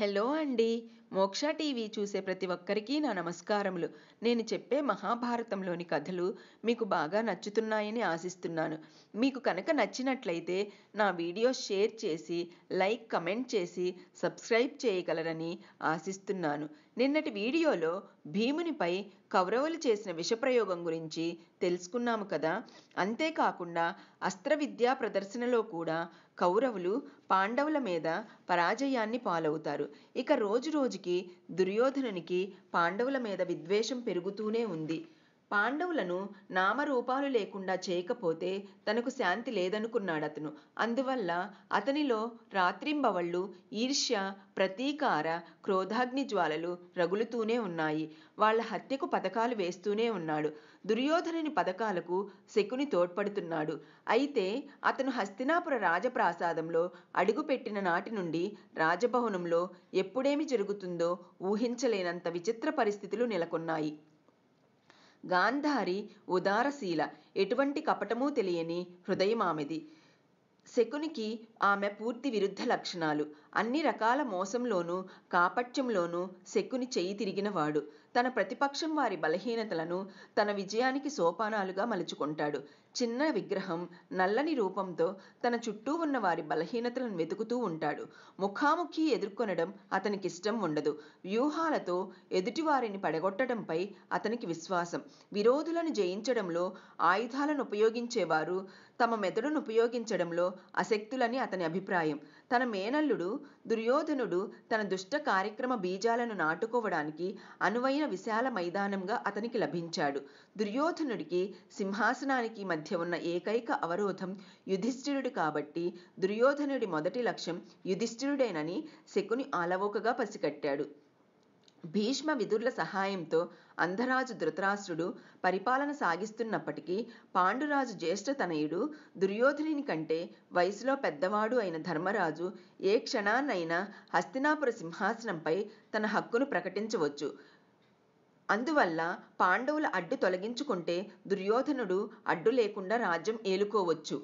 hello అండి మోక్ష TV చూసే ప్రతి ఒక్కరికి నా నమస్కారములు నేను చెప్పే మహాభారతంలోని కథలు మీకు బాగా నచ్చుతున్నాయని ఆశిస్తున్నాను మీకు కనుక నచ్చినట్లయితే నా వీడియో షేర్ చేసి లైక్ కమెంట్ చేసి సబ్స్క్రైబ్ చేయగలరని ఆశిస్తున్నాను నిన్నటి వీడియోలో భీమునిపై కౌరవులు చేసిన విషప్రయోగం గురించి తెలుసుకున్నాము కదా అంతేకాకుండా అస్త్ర విద్యా ప్రదర్శనలో కూడా కౌరవులు పాండవుల మీద పరాజయాన్ని పాలవుతారు ఇక రోజు రోజుకి దుర్యోధనునికి పాండవుల మీద విద్వేషం పెరుగుతూనే ఉంది పాండవులను నామరూపాలు లేకుండా చేయకపోతే తనకు శాంతి లేదనుకున్నాడు అతను అందువల్ల అతనిలో రాత్రింబవళ్ళు ఈర్ష్య ప్రతీకార క్రోధాగ్ని జ్వాలలు రగులుతూనే ఉన్నాయి వాళ్ళ హత్యకు పథకాలు వేస్తూనే ఉన్నాడు దుర్యోధనుని పథకాలకు శకుని తోడ్పడుతున్నాడు అయితే అతను హస్తినాపుర రాజప్రాసాదంలో అడుగుపెట్టిన నాటి నుండి రాజభవనంలో ఎప్పుడేమి జరుగుతుందో ఊహించలేనంత విచిత్ర పరిస్థితులు నెలకొన్నాయి గాంధారి ఉదారశీల ఎటువంటి కపటమూ తెలియని హృదయమామెది శకునికి ఆమె పూర్తి విరుద్ధ లక్షణాలు అన్ని రకాల మోసంలోనూ కాపట్యంలోనూ శకుని చేయి తిరిగినవాడు తన ప్రతిపక్షం వారి బలహీనతలను తన విజయానికి సోపానాలుగా మలుచుకుంటాడు చిన్న విగ్రహం నల్లని రూపంతో తన చుట్టూ ఉన్న వారి బలహీనతలను వెతుకుతూ ఉంటాడు ముఖాముఖి ఎదుర్కొనడం అతనికి ఇష్టం ఉండదు వ్యూహాలతో ఎదుటివారిని పడగొట్టడంపై అతనికి విశ్వాసం విరోధులను జయించడంలో ఆయుధాలను ఉపయోగించేవారు తమ మెదడును ఉపయోగించడంలో అశక్తులని అతని అభిప్రాయం తన మేనల్లుడు దుర్యోధనుడు తన దుష్ట కార్యక్రమ బీజాలను నాటుకోవడానికి అనువైన విశాల మైదానంగా అతనికి లభించాడు దుర్యోధనుడికి సింహాసనానికి మధ్య ఉన్న ఏకైక అవరోధం యుధిష్ఠిరుడు కాబట్టి దుర్యోధనుడి మొదటి లక్ష్యం యుధిష్ఠిరుడేనని శకుని ఆలవోకగా పసికట్టాడు భీష్మ విదుర్ల సహాయంతో అంధరాజు ధృతరాష్ట్రుడు పరిపాలన సాగిస్తున్నప్పటికీ పాండురాజు జ్యేష్ఠ తనయుడు దుర్యోధనుని కంటే వయసులో పెద్దవాడు అయిన ధర్మరాజు ఏ క్షణాన్నైనా హస్తినాపుర సింహాసనంపై తన హక్కును ప్రకటించవచ్చు అందువల్ల పాండవుల అడ్డు తొలగించుకుంటే దుర్యోధనుడు అడ్డు లేకుండా రాజ్యం ఏలుకోవచ్చు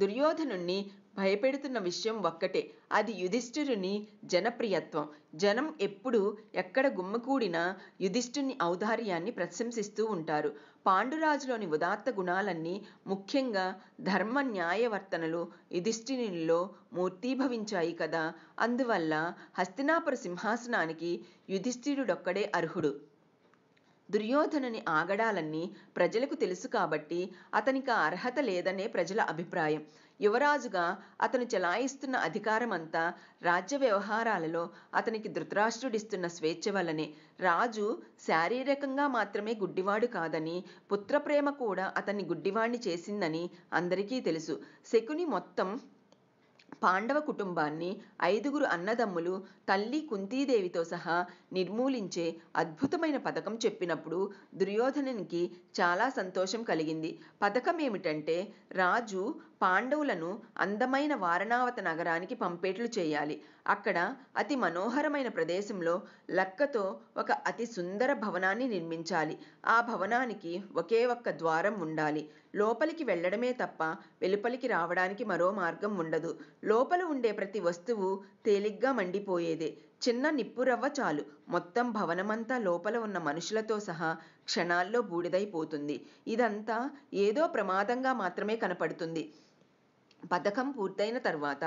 దుర్యోధనుణ్ణి భయపెడుతున్న విషయం ఒక్కటే అది యుధిష్ఠిరుని జనప్రియత్వం జనం ఎప్పుడు ఎక్కడ గుమ్మకూడినా యుధిష్ఠుని ఔదార్యాన్ని ప్రశంసిస్తూ ఉంటారు పాండురాజులోని ఉదాత్త గుణాలన్నీ ముఖ్యంగా ధర్మ న్యాయవర్తనలు యుధిష్ఠినిలో మూర్తీభవించాయి కదా అందువల్ల హస్తినాపుర సింహాసనానికి యుధిష్ఠిరుడొక్కడే అర్హుడు దుర్యోధనుని ఆగడాలన్నీ ప్రజలకు తెలుసు కాబట్టి అతనికి ఆ అర్హత లేదనే ప్రజల అభిప్రాయం యువరాజుగా అతను చెలాయిస్తున్న అధికారమంతా రాజ్య వ్యవహారాలలో అతనికి ధృతరాష్ట్రుడిస్తున్న స్వేచ్ఛ వల్లనే రాజు శారీరకంగా మాత్రమే గుడ్డివాడు కాదని పుత్రప్రేమ కూడా అతన్ని గుడ్డివాణ్ణి చేసిందని అందరికీ తెలుసు శకుని మొత్తం పాండవ కుటుంబాన్ని ఐదుగురు అన్నదమ్ములు తల్లి కుంతీదేవితో సహా నిర్మూలించే అద్భుతమైన పథకం చెప్పినప్పుడు దుర్యోధనునికి చాలా సంతోషం కలిగింది పథకం ఏమిటంటే రాజు పాండవులను అందమైన వారణావత నగరానికి పంపేట్లు చేయాలి అక్కడ అతి మనోహరమైన ప్రదేశంలో లక్కతో ఒక అతి సుందర భవనాన్ని నిర్మించాలి ఆ భవనానికి ఒకే ఒక్క ద్వారం ఉండాలి లోపలికి వెళ్ళడమే తప్ప వెలుపలికి రావడానికి మరో మార్గం ఉండదు లోపల ఉండే ప్రతి వస్తువు తేలిగ్గా మండిపోయేదే చిన్న నిప్పురవ్వ చాలు మొత్తం భవనమంతా లోపల ఉన్న మనుషులతో సహా క్షణాల్లో బూడిదైపోతుంది ఇదంతా ఏదో ప్రమాదంగా మాత్రమే కనపడుతుంది పథకం పూర్తయిన తర్వాత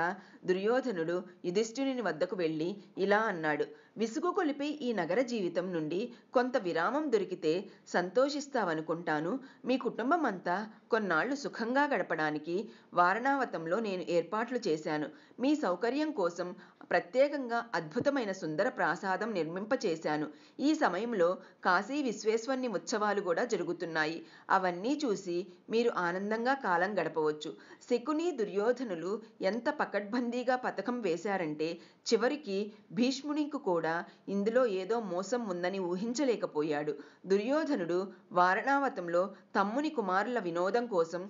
దుర్యోధనుడు యుధిష్ఠుని వద్దకు వెళ్ళి ఇలా అన్నాడు విసుగు కొలిపే ఈ నగర జీవితం నుండి కొంత విరామం దొరికితే సంతోషిస్తావనుకుంటాను మీ కుటుంబం అంతా కొన్నాళ్లు సుఖంగా గడపడానికి వారణావతంలో నేను ఏర్పాట్లు చేశాను మీ సౌకర్యం కోసం ప్రత్యేకంగా అద్భుతమైన సుందర ప్రాసాదం నిర్మింపచేశాను ఈ సమయంలో కాశీ విశ్వేశ్వర్ని ఉత్సవాలు కూడా జరుగుతున్నాయి అవన్నీ చూసి మీరు ఆనందంగా కాలం గడపవచ్చు శకుని దుర్యోధనులు ఎంత పకడ్బందీగా పథకం వేశారంటే చివరికి భీష్మునికి కూడా ఇందులో ఏదో మోసం ఉందని ఊహించలేకపోయాడు దుర్యోధనుడు వారణావతంలో తమ్ముని కుమారుల వినోదం విజయం కోసం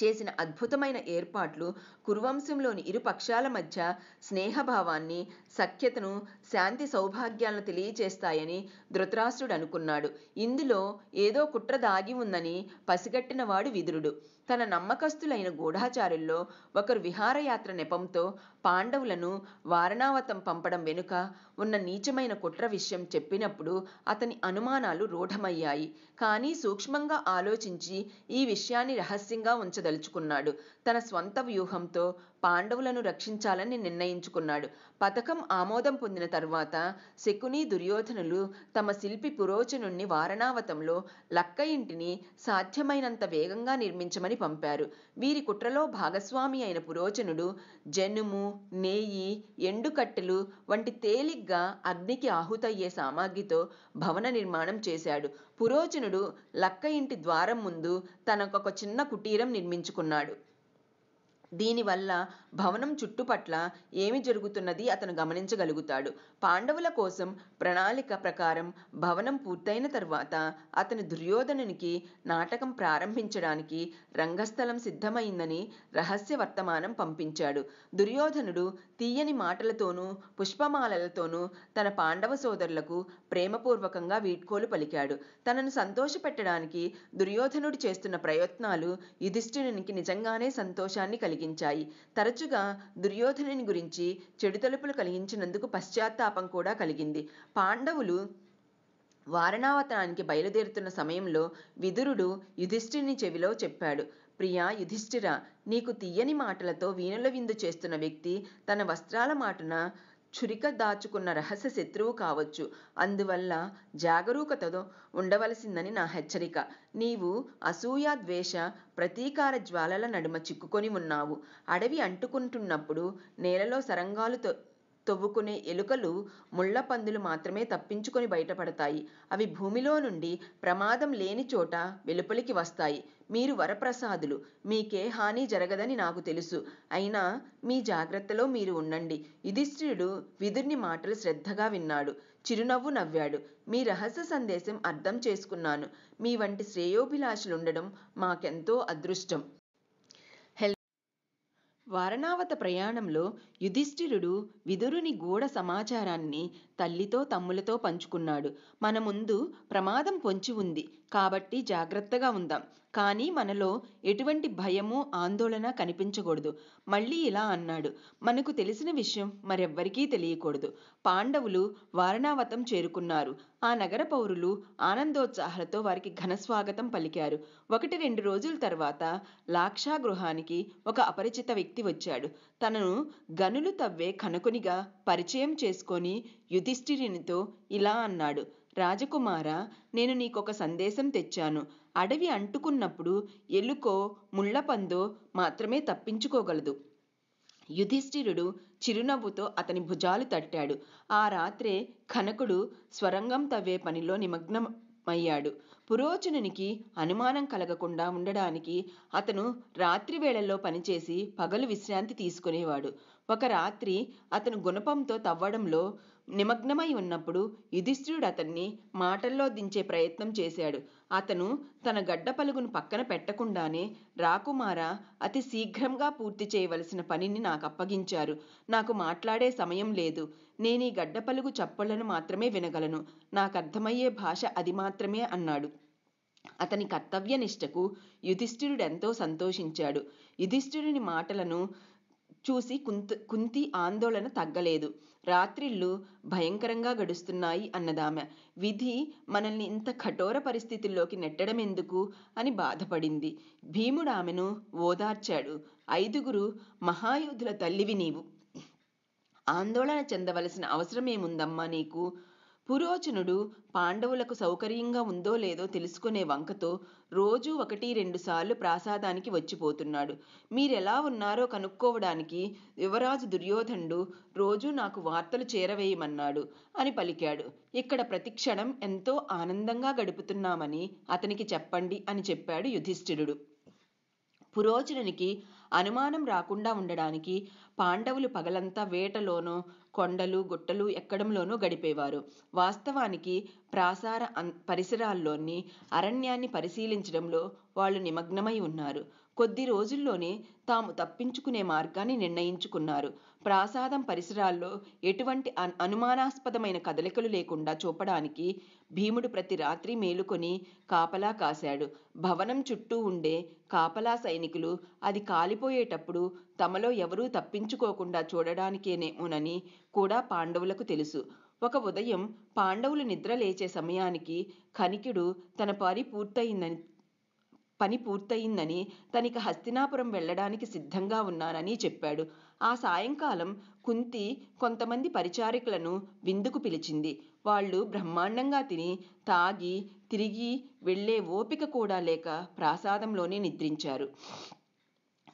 చేసిన అద్భుతమైన ఏర్పాట్లు కురువంశంలోని ఇరు పక్షాల మధ్య స్నేహభావాన్ని సఖ్యతను శాంతి సౌభాగ్యాలను తెలియచేస్తాయని ధృతరాష్ట్రుడు అనుకున్నాడు ఇందులో ఏదో కుట్ర దాగి ఉందని పసిగట్టినవాడు విదురుడు తన నమ్మకస్తులైన గూఢాచారుల్లో ఒకరు విహారయాత్ర నెపంతో పాండవులను వారణావతం పంపడం వెనుక ఉన్న నీచమైన కుట్ర విషయం చెప్పినప్పుడు అతని అనుమానాలు రూఢమయ్యాయి కానీ సూక్ష్మంగా ఆలోచించి ఈ విషయాన్ని రహస్యంగా ఉంచదలుచుకున్నాడు తన స్వంత వ్యూహంతో పాండవులను రక్షించాలని నిర్ణయించుకున్నాడు పథకం ఆమోదం పొందిన తర్వాత శకుని దుర్యోధనులు తమ శిల్పి పురోచనుణ్ణి వారణావతంలో లక్క ఇంటిని సాధ్యమైనంత వేగంగా నిర్మించమని పంపారు వీరి కుట్రలో భాగస్వామి అయిన పురోచనుడు జనుము నేయి ఎండుకట్టెలు వంటి తేలిగ్గా అగ్నికి ఆహుతయ్యే సామాగ్రితో భవన నిర్మాణం చేశాడు పురోచనుడు లక్క ఇంటి ద్వారం ముందు తనకొక చిన్న కుటీరం నిర్మించుకున్నాడు దీనివల్ల భవనం చుట్టుపట్ల ఏమి జరుగుతున్నది అతను గమనించగలుగుతాడు పాండవుల కోసం ప్రణాళిక ప్రకారం భవనం పూర్తయిన తర్వాత అతను దుర్యోధనునికి నాటకం ప్రారంభించడానికి రంగస్థలం సిద్ధమైందని రహస్య వర్తమానం పంపించాడు దుర్యోధనుడు తీయని మాటలతోనూ పుష్పమాలలతోనూ తన పాండవ సోదరులకు ప్రేమపూర్వకంగా వీడ్కోలు పలికాడు తనను సంతోషపెట్టడానికి దుర్యోధనుడు చేస్తున్న ప్రయత్నాలు యుధిష్ఠిరునికి నిజంగానే సంతోషాన్ని కలిగించాయి తరచు తరచుగా దుర్యోధనుని గురించి చెడు తలుపులు కలిగించినందుకు పశ్చాత్తాపం కూడా కలిగింది పాండవులు వారణావతనానికి బయలుదేరుతున్న సమయంలో విదురుడు యుధిష్ఠిని చెవిలో చెప్పాడు ప్రియా యుధిష్ఠిర నీకు తీయని మాటలతో వీణుల విందు చేస్తున్న వ్యక్తి తన వస్త్రాల మాటన చురిక దాచుకున్న రహస్య శత్రువు కావచ్చు అందువల్ల జాగరూకతతో ఉండవలసిందని నా హెచ్చరిక నీవు అసూయ ద్వేష ప్రతీకార జ్వాలల నడుమ చిక్కుకొని ఉన్నావు అడవి అంటుకుంటున్నప్పుడు నేలలో సరంగాలు తొవ్వుకునే ఎలుకలు ముళ్ళ పందులు మాత్రమే తప్పించుకొని బయటపడతాయి అవి భూమిలో నుండి ప్రమాదం లేని చోట వెలుపలికి వస్తాయి మీరు వరప్రసాదులు మీకే హాని జరగదని నాకు తెలుసు అయినా మీ జాగ్రత్తలో మీరు ఉండండి యుధిష్ఠిరుడు విదుర్ని మాటలు శ్రద్ధగా విన్నాడు చిరునవ్వు నవ్వాడు మీ రహస్య సందేశం అర్థం చేసుకున్నాను మీ వంటి శ్రేయోభిలాషులుండడం మాకెంతో అదృష్టం వారణావత ప్రయాణంలో యుధిష్ఠిరుడు విదురుని గూఢ సమాచారాన్ని తల్లితో తమ్ములతో పంచుకున్నాడు మన ముందు ప్రమాదం పొంచి ఉంది కాబట్టి జాగ్రత్తగా ఉందాం కానీ మనలో ఎటువంటి భయము ఆందోళన కనిపించకూడదు మళ్ళీ ఇలా అన్నాడు మనకు తెలిసిన విషయం మరెవ్వరికీ తెలియకూడదు పాండవులు వారణావతం చేరుకున్నారు ఆ నగర పౌరులు ఆనందోత్సాహాలతో వారికి ఘనస్వాగతం పలికారు ఒకటి రెండు రోజుల తర్వాత లాక్షా గృహానికి ఒక అపరిచిత వ్యక్తి వచ్చాడు తనను గనులు తవ్వే కనుకునిగా పరిచయం చేసుకొని యుధిష్ఠిరునితో ఇలా అన్నాడు రాజకుమార నేను నీకొక సందేశం తెచ్చాను అడవి అంటుకున్నప్పుడు ఎలుకో ముళ్ళపందో మాత్రమే తప్పించుకోగలదు యుధిష్ఠిరుడు చిరునవ్వుతో అతని భుజాలు తట్టాడు ఆ రాత్రే కనకుడు స్వరంగం తవ్వే పనిలో నిమగ్నం పురోచనునికి అనుమానం కలగకుండా ఉండడానికి అతను రాత్రి వేళల్లో పనిచేసి పగలు విశ్రాంతి తీసుకునేవాడు ఒక రాత్రి అతను గుణపంతో తవ్వడంలో నిమగ్నమై ఉన్నప్పుడు యుధిష్ఠిరుడు అతన్ని మాటల్లో దించే ప్రయత్నం చేశాడు అతను తన గడ్డ పలుగును పక్కన పెట్టకుండానే రాకుమార అతి శీఘ్రంగా పూర్తి చేయవలసిన పనిని నాకు అప్పగించారు నాకు మాట్లాడే సమయం లేదు నేను ఈ గడ్డ పలుగు చప్పళ్లను మాత్రమే వినగలను నాకు అర్థమయ్యే భాష అది మాత్రమే అన్నాడు అతని కర్తవ్యనిష్టకు యుధిష్ఠిరుడెంతో సంతోషించాడు యుధిష్ఠిరుని మాటలను చూసి కుంత కుంతి ఆందోళన తగ్గలేదు రాత్రిళ్ళు భయంకరంగా గడుస్తున్నాయి అన్నదామె విధి మనల్ని ఇంత కఠోర పరిస్థితుల్లోకి నెట్టడం ఎందుకు అని బాధపడింది భీముడు ఆమెను ఓదార్చాడు ఐదుగురు మహాయోధుల తల్లివి నీవు ఆందోళన చెందవలసిన అవసరమేముందమ్మా నీకు పురోచనుడు పాండవులకు సౌకర్యంగా ఉందో లేదో తెలుసుకునే వంకతో రోజూ ఒకటి రెండు సార్లు ప్రాసాదానికి వచ్చిపోతున్నాడు మీరెలా ఉన్నారో కనుక్కోవడానికి యువరాజు దుర్యోధనుడు రోజూ నాకు వార్తలు చేరవేయమన్నాడు అని పలికాడు ఇక్కడ ప్రతిక్షణం ఎంతో ఆనందంగా గడుపుతున్నామని అతనికి చెప్పండి అని చెప్పాడు యుధిష్ఠిరుడు పురోచనునికి అనుమానం రాకుండా ఉండడానికి పాండవులు పగలంతా వేటలోనో కొండలు గుట్టలు ఎక్కడంలోనూ గడిపేవారు వాస్తవానికి ప్రాసార పరిసరాల్లోని అరణ్యాన్ని పరిశీలించడంలో వాళ్ళు నిమగ్నమై ఉన్నారు కొద్ది రోజుల్లోనే తాము తప్పించుకునే మార్గాన్ని నిర్ణయించుకున్నారు ప్రాసాదం పరిసరాల్లో ఎటువంటి అనుమానాస్పదమైన కదలికలు లేకుండా చూపడానికి భీముడు ప్రతి రాత్రి మేలుకొని కాపలా కాశాడు భవనం చుట్టూ ఉండే కాపలా సైనికులు అది కాలిపోయేటప్పుడు తమలో ఎవరూ తప్పించుకోకుండా చూడడానికేనేమోనని కూడా పాండవులకు తెలుసు ఒక ఉదయం పాండవులు నిద్ర లేచే సమయానికి ఖనికుడు తన పరి పూర్తయిందని పని పూర్తయిందని తనిక హస్తినాపురం వెళ్ళడానికి సిద్ధంగా ఉన్నానని చెప్పాడు ఆ సాయంకాలం కుంతి కొంతమంది పరిచారికలను విందుకు పిలిచింది వాళ్ళు బ్రహ్మాండంగా తిని తాగి తిరిగి వెళ్లే ఓపిక కూడా లేక ప్రాసాదంలోనే నిద్రించారు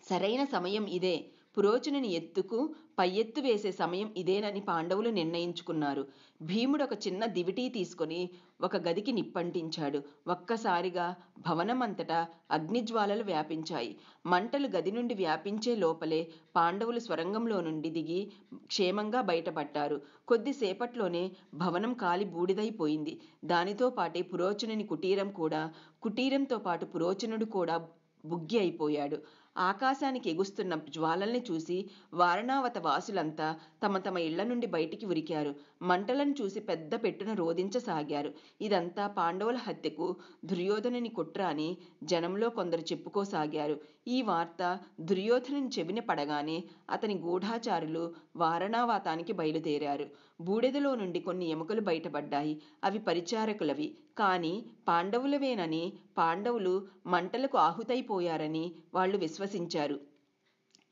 సరైన సమయం ఇదే పురోచనని ఎత్తుకు పై ఎత్తు వేసే సమయం ఇదేనని పాండవులు నిర్ణయించుకున్నారు భీముడు ఒక చిన్న దివిటీ తీసుకొని ఒక గదికి నిప్పంటించాడు ఒక్కసారిగా భవనమంతటా అగ్నిజ్వాలలు వ్యాపించాయి మంటలు గది నుండి వ్యాపించే లోపలే పాండవులు స్వరంగంలో నుండి దిగి క్షేమంగా బయటపడ్డారు కొద్దిసేపట్లోనే భవనం కాలి బూడిదైపోయింది దానితో పాటే పురోచనుని కుటీరం కూడా కుటీరంతో పాటు పురోచనుడు కూడా బుగ్గి అయిపోయాడు ఆకాశానికి ఎగుస్తున్న జ్వాలల్ని చూసి వారణావత వాసులంతా తమ తమ ఇళ్ల నుండి బయటికి ఉరికారు మంటలను చూసి పెద్ద పెట్టును రోధించసాగారు ఇదంతా పాండవుల హత్యకు దుర్యోధనుని కుట్ర అని జనంలో కొందరు చెప్పుకోసాగారు ఈ వార్త దుర్యోధనుని చెవిన పడగానే అతని గూఢాచారులు వారణావాతానికి బయలుదేరారు బూడెదలో నుండి కొన్ని ఎముకలు బయటపడ్డాయి అవి పరిచారకులవి కానీ పాండవులవేనని పాండవులు మంటలకు ఆహుతైపోయారని వాళ్ళు విశ్వసించారు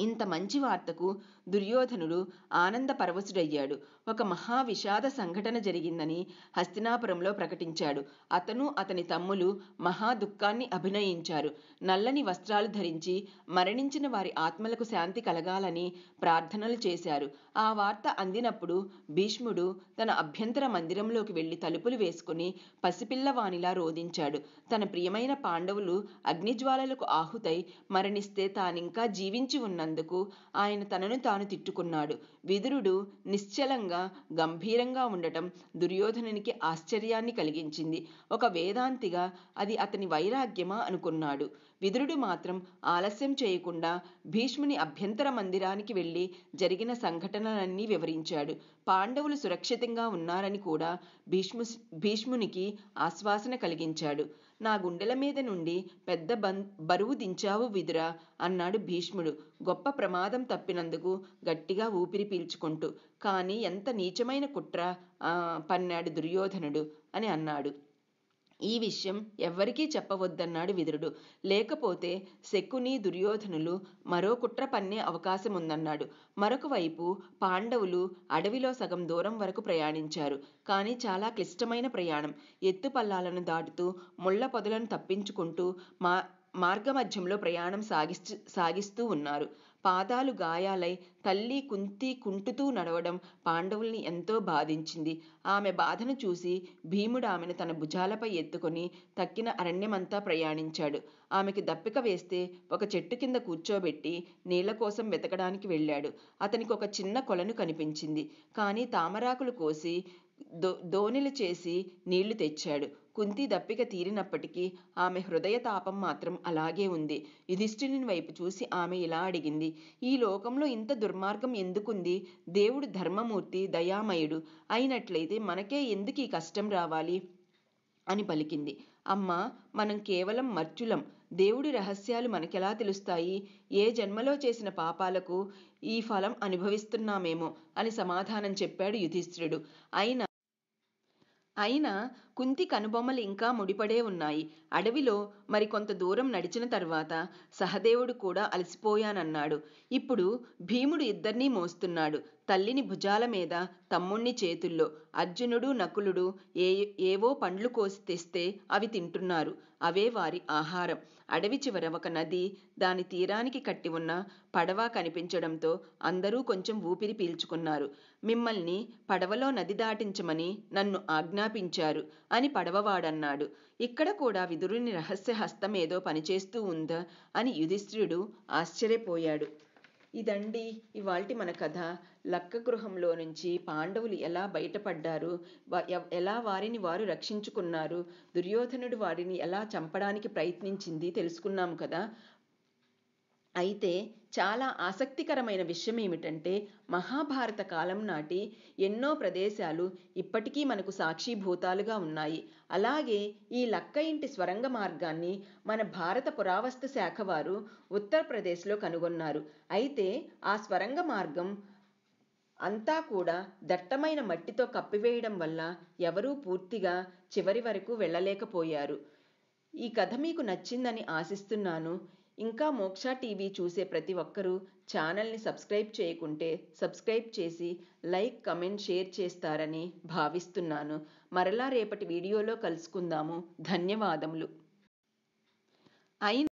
ఇంత మంచి వార్తకు దుర్యోధనుడు ఆనందపరవశుడయ్యాడు ఒక మహావిషాద సంఘటన జరిగిందని హస్తినాపురంలో ప్రకటించాడు అతను అతని తమ్ములు మహా దుఃఖాన్ని అభినయించారు నల్లని వస్త్రాలు ధరించి మరణించిన వారి ఆత్మలకు శాంతి కలగాలని ప్రార్థనలు చేశారు ఆ వార్త అందినప్పుడు భీష్ముడు తన అభ్యంతర మందిరంలోకి వెళ్లి తలుపులు వేసుకుని పసిపిల్లవాణిలా రోధించాడు తన ప్రియమైన పాండవులు అగ్నిజ్వాలలకు ఆహుతై మరణిస్తే తానింకా జీవించి ఉన్నందుకు ఆయన తనను తాను తాను తిట్టుకున్నాడు విదురుడు నిశ్చలంగా గంభీరంగా ఉండటం దుర్యోధనునికి ఆశ్చర్యాన్ని కలిగించింది ఒక వేదాంతిగా అది అతని వైరాగ్యమా అనుకున్నాడు విదురుడు మాత్రం ఆలస్యం చేయకుండా భీష్ముని అభ్యంతర మందిరానికి వెళ్ళి జరిగిన సంఘటనలన్నీ వివరించాడు పాండవులు సురక్షితంగా ఉన్నారని కూడా భీష్ము భీష్మునికి ఆశ్వాసన కలిగించాడు నా గుండెల మీద నుండి పెద్ద బం బరువు దించావు విదురా అన్నాడు భీష్ముడు గొప్ప ప్రమాదం తప్పినందుకు గట్టిగా ఊపిరి పీల్చుకుంటూ కానీ ఎంత నీచమైన కుట్ర పన్నాడు దుర్యోధనుడు అని అన్నాడు ఈ విషయం ఎవ్వరికీ చెప్పవద్దన్నాడు విదురుడు లేకపోతే శకుని దుర్యోధనులు మరో కుట్ర పన్నే అవకాశం ఉందన్నాడు మరొక వైపు పాండవులు అడవిలో సగం దూరం వరకు ప్రయాణించారు కానీ చాలా క్లిష్టమైన ప్రయాణం ఎత్తు పల్లాలను దాటుతూ ముళ్ల పొదలను తప్పించుకుంటూ మా మార్గమధ్యంలో ప్రయాణం సాగిస్తూ సాగిస్తూ ఉన్నారు పాదాలు గాయాలై తల్లి కుంతి కుంటుతూ నడవడం పాండవుల్ని ఎంతో బాధించింది ఆమె బాధను చూసి భీముడు ఆమెను తన భుజాలపై ఎత్తుకొని తక్కిన అరణ్యమంతా ప్రయాణించాడు ఆమెకి దప్పిక వేస్తే ఒక చెట్టు కింద కూర్చోబెట్టి నీళ్ల కోసం వెతకడానికి వెళ్ళాడు అతనికి ఒక చిన్న కొలను కనిపించింది కానీ తామరాకులు కోసి దో దోణిలు చేసి నీళ్లు తెచ్చాడు కుంతి దప్పిక తీరినప్పటికీ ఆమె హృదయ తాపం మాత్రం అలాగే ఉంది యుధిష్ఠిని వైపు చూసి ఆమె ఇలా అడిగింది ఈ లోకంలో ఇంత దుర్మార్గం ఎందుకుంది దేవుడు ధర్మమూర్తి దయామయుడు అయినట్లయితే మనకే ఎందుకు ఈ కష్టం రావాలి అని పలికింది అమ్మ మనం కేవలం మర్చులం దేవుడి రహస్యాలు మనకెలా తెలుస్తాయి ఏ జన్మలో చేసిన పాపాలకు ఈ ఫలం అనుభవిస్తున్నామేమో అని సమాధానం చెప్పాడు యుధిష్ఠిరుడు అయినా అయినా కుంతి కనుబొమ్మలు ఇంకా ముడిపడే ఉన్నాయి అడవిలో మరికొంత దూరం నడిచిన తర్వాత సహదేవుడు కూడా అలసిపోయానన్నాడు ఇప్పుడు భీముడు ఇద్దరినీ మోస్తున్నాడు తల్లిని భుజాల మీద తమ్ముణ్ణి చేతుల్లో అర్జునుడు నకులుడు ఏ ఏవో పండ్లు కోసి తెస్తే అవి తింటున్నారు అవే వారి ఆహారం అడవి చివర ఒక నది దాని తీరానికి కట్టి ఉన్న పడవ కనిపించడంతో అందరూ కొంచెం ఊపిరి పీల్చుకున్నారు మిమ్మల్ని పడవలో నది దాటించమని నన్ను ఆజ్ఞాపించారు అని పడవవాడన్నాడు ఇక్కడ కూడా విదురుని రహస్య హస్తం ఏదో పనిచేస్తూ ఉందా అని యుధిష్ఠిరుడు ఆశ్చర్యపోయాడు ఇదండి ఇవాల్టి మన కథ లక్క గృహంలో నుంచి పాండవులు ఎలా బయటపడ్డారు ఎలా వారిని వారు రక్షించుకున్నారు దుర్యోధనుడు వారిని ఎలా చంపడానికి ప్రయత్నించింది తెలుసుకున్నాం కదా అయితే చాలా ఆసక్తికరమైన విషయం ఏమిటంటే మహాభారత కాలం నాటి ఎన్నో ప్రదేశాలు ఇప్పటికీ మనకు సాక్షిభూతాలుగా ఉన్నాయి అలాగే ఈ లక్క ఇంటి స్వరంగ మార్గాన్ని మన భారత పురావస్తు శాఖ వారు ఉత్తరప్రదేశ్లో కనుగొన్నారు అయితే ఆ స్వరంగ మార్గం అంతా కూడా దట్టమైన మట్టితో కప్పివేయడం వల్ల ఎవరూ పూర్తిగా చివరి వరకు వెళ్ళలేకపోయారు ఈ కథ మీకు నచ్చిందని ఆశిస్తున్నాను ఇంకా మోక్ష టీవీ చూసే ప్రతి ఒక్కరూ ఛానల్ని సబ్స్క్రైబ్ చేయకుంటే సబ్స్క్రైబ్ చేసి లైక్ కమెంట్ షేర్ చేస్తారని భావిస్తున్నాను మరలా రేపటి వీడియోలో కలుసుకుందాము ధన్యవాదములు